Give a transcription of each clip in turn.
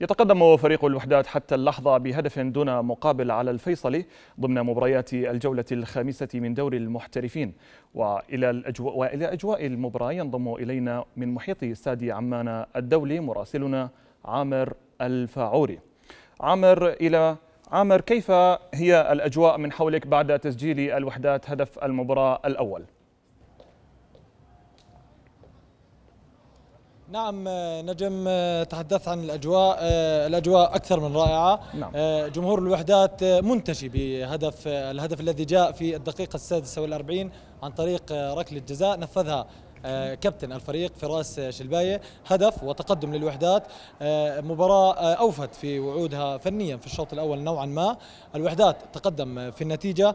يتقدم فريق الوحدات حتى اللحظة بهدف دون مقابل على الفيصلي ضمن مباريات الجولة الخامسة من دور المحترفين وإلى الأجواء, وإلى أجواء المباراة ينضم إلينا من محيط استاد عمان الدولي مراسلنا عامر الفاعوري عامر إلى عامر كيف هي الأجواء من حولك بعد تسجيل الوحدات هدف المباراة الأول؟ نعم آه، نجم آه، تحدثت عن الاجواء آه، الاجواء اكثر من رائعه نعم. جمهور الوحدات منتشي بهدف الهدف الذي جاء في الدقيقه السادسه والأربعين عن طريق ركله جزاء نفذها آه، كابتن الفريق فراس شلبايه هدف وتقدم للوحدات آه، مباراه آه، اوفت في وعودها فنيا في الشوط الاول نوعا ما الوحدات تقدم في النتيجه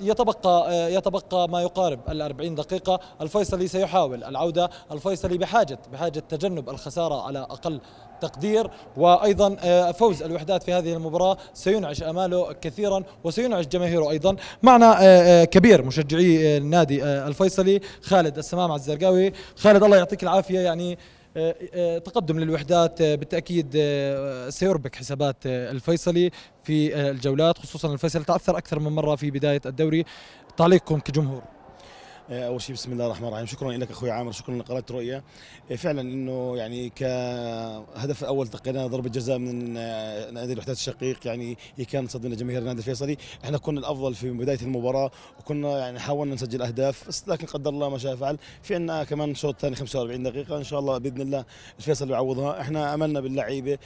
يتبقى يتبقى ما يقارب ال 40 دقيقه الفيصلي سيحاول العوده الفيصلي بحاجه بحاجه تجنب الخساره على اقل تقدير وايضا فوز الوحدات في هذه المباراه سينعش اماله كثيرا وسينعش جماهيره ايضا معنا كبير مشجعي النادي الفيصلي خالد السمام عزيزي الزرقاوي خالد الله يعطيك العافيه يعني آه، آه، تقدم للوحدات آه، بالتاكيد سيربك حسابات الفيصلي في الجولات خصوصا الفيصل تاثر اكثر من مره في بدايه الدوري تعليقكم كجمهور آه، اول شيء بسم الله الرحمن الرحيم شكرا لك اخوي عامر شكرا لقناه رؤيا آه، فعلا انه يعني كهدف اول تقينا ضربه جزاء من آه، نادي الوحدات الشقيق يعني هي كانت صدمه جماهير النادي الفيصلي احنا كنا الافضل في بدايه المباراه وكنا يعني حاولنا نسجل اهداف بس لكن قدر الله ما شاء فعل في عندنا كمان شوط ثاني 45 دقيقه ان شاء الله باذن الله الفيصل يعوضها احنا املنا باللعيبه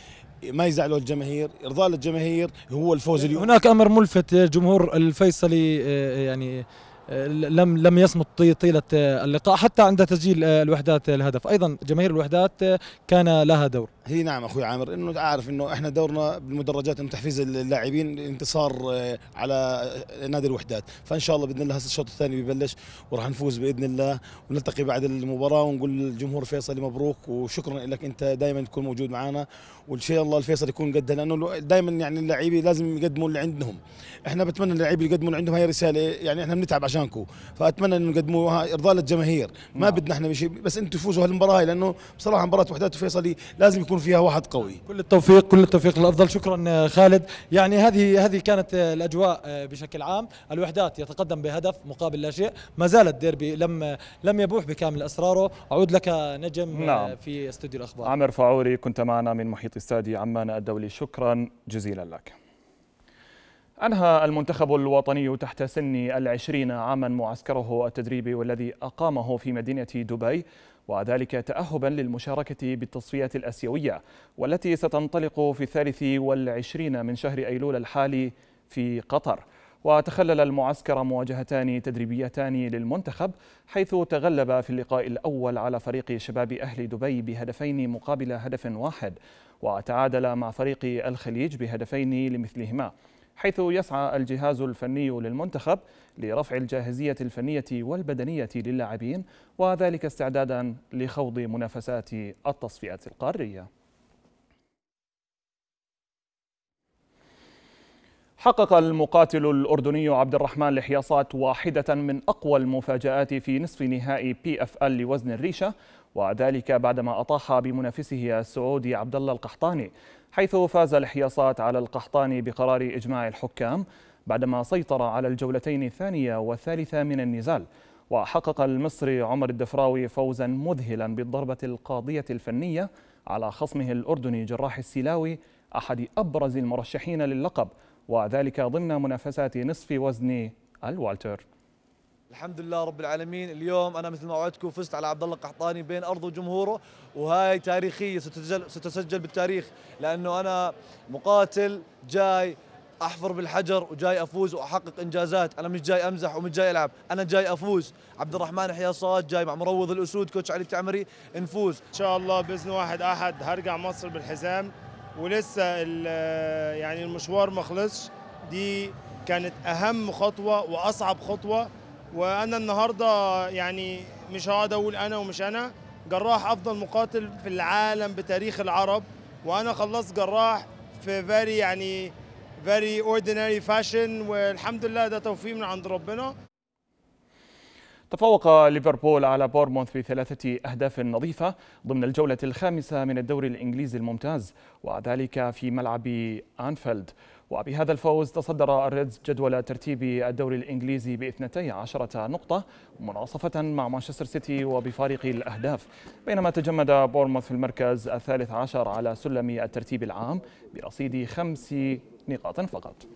ما يزعلوا الجماهير ارضاء للجماهير هو الفوز اليوم هناك امر ملفت جمهور الفيصلي يعني لم لم يصمت طيله اللقاء حتى عند تسجيل آه، الوحدات الهدف ايضا جماهير الوحدات آه، كان لها دور هي نعم اخوي عامر انه اعرف انه احنا دورنا بالمدرجات انه تحفيز اللاعبين الانتصار آه، على نادي الوحدات فان شاء الله باذن الله هسه الشوط الثاني ببلش وراح نفوز باذن الله ونلتقي بعد المباراه ونقول للجمهور الفيصلي مبروك وشكرا لك انت دائما تكون موجود معنا وان شاء الله الفيصل يكون قدها لانه دائما يعني اللعيبه لازم يقدموا اللي عندهم احنا بتمنى اللعيبه يقدموا اللي عندهم هاي رساله يعني احنا بنتعب عشانكم فاتمنى انه يقدموها ارضاء للجماهير ما نعم. بدنا احنا بشيء بس انتم تفوزوا هالمباراه لانه بصراحه مباراه وحدات وفيصلي لازم يكون يكون فيها واحد قوي كل التوفيق كل التوفيق الافضل شكرا آه، خالد يعني هذه هذه كانت آه، الاجواء آه، بشكل عام الوحدات يتقدم بهدف مقابل لا شيء ما زال الديربي لم لم يبوح بكامل اسراره اعود لك نجم نعم. في استوديو الاخبار عمر فعوري كنت معنا من محيط استادي عمان الدولي شكرا جزيلا لك أنهى المنتخب الوطني تحت سن العشرين عاما معسكره التدريبي والذي أقامه في مدينة دبي وذلك تأهبا للمشاركة بالتصفية الأسيوية والتي ستنطلق في الثالث والعشرين من شهر أيلول الحالي في قطر وتخلل المعسكر مواجهتان تدريبيتان للمنتخب حيث تغلب في اللقاء الأول على فريق شباب أهل دبي بهدفين مقابل هدف واحد وتعادل مع فريق الخليج بهدفين لمثلهما حيث يسعى الجهاز الفني للمنتخب لرفع الجاهزية الفنية والبدنية للاعبين وذلك استعدادا لخوض منافسات التصفيات القارية حقق المقاتل الأردني عبد الرحمن لحياصات واحدة من أقوى المفاجآت في نصف نهائي بي اف ال لوزن الريشة وذلك بعدما أطاح بمنافسه السعودي عبد الله القحطاني حيث فاز الحياصات على القحطاني بقرار إجماع الحكام بعدما سيطر على الجولتين الثانية والثالثة من النزال وحقق المصري عمر الدفراوي فوزا مذهلا بالضربة القاضية الفنية على خصمه الأردني جراح السلاوي أحد أبرز المرشحين لللقب وذلك ضمن منافسات نصف وزن الوالتر الحمد لله رب العالمين اليوم انا مثل ما وعدتكم فزت على عبد الله القحطاني بين ارضه وجمهوره وهاي تاريخيه ستسجل ستسجل بالتاريخ لانه انا مقاتل جاي احفر بالحجر وجاي افوز واحقق انجازات انا مش جاي امزح ومش جاي العب انا جاي افوز عبد الرحمن حياصات جاي مع مروض الاسود كوتش علي التعمري نفوز ان شاء الله باذن واحد احد هرجع مصر بالحزام ولسه يعني المشوار ما خلصش دي كانت اهم خطوه واصعب خطوه وانا النهارده يعني مش هقعد اقول انا ومش انا جراح افضل مقاتل في العالم بتاريخ العرب وانا خلصت جراح في فيري يعني فيري اوردينري فاشن والحمد لله ده توفيق من عند ربنا تفوق ليفربول على بورموث بثلاثة أهداف نظيفة ضمن الجولة الخامسة من الدوري الإنجليزي الممتاز وذلك في ملعب أنفيلد وبهذا الفوز تصدر الريدز جدول ترتيب الدوري الإنجليزي ب عشرة نقطة مناصفة مع مانشستر سيتي وبفارق الأهداف بينما تجمد بورموث في المركز الثالث عشر على سلم الترتيب العام برصيد خمس نقاط فقط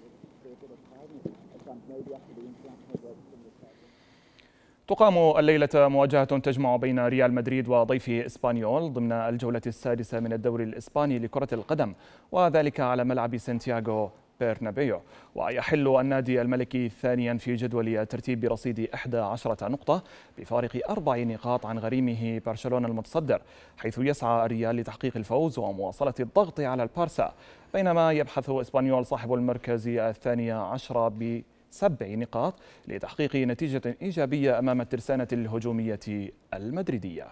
تقام الليلة مواجهة تجمع بين ريال مدريد وضيفه إسبانيول ضمن الجولة السادسة من الدوري الإسباني لكرة القدم وذلك على ملعب سانتياغو برنابيو ويحل النادي الملكي ثانيا في جدول ترتيب برصيد 11 نقطة بفارق أربع نقاط عن غريمه برشلونة المتصدر حيث يسعى الريال لتحقيق الفوز ومواصلة الضغط على البارسا بينما يبحث إسبانيول صاحب المركز الثاني عشر سبع نقاط لتحقيق نتيجة إيجابية أمام الترسانة الهجومية المدريدية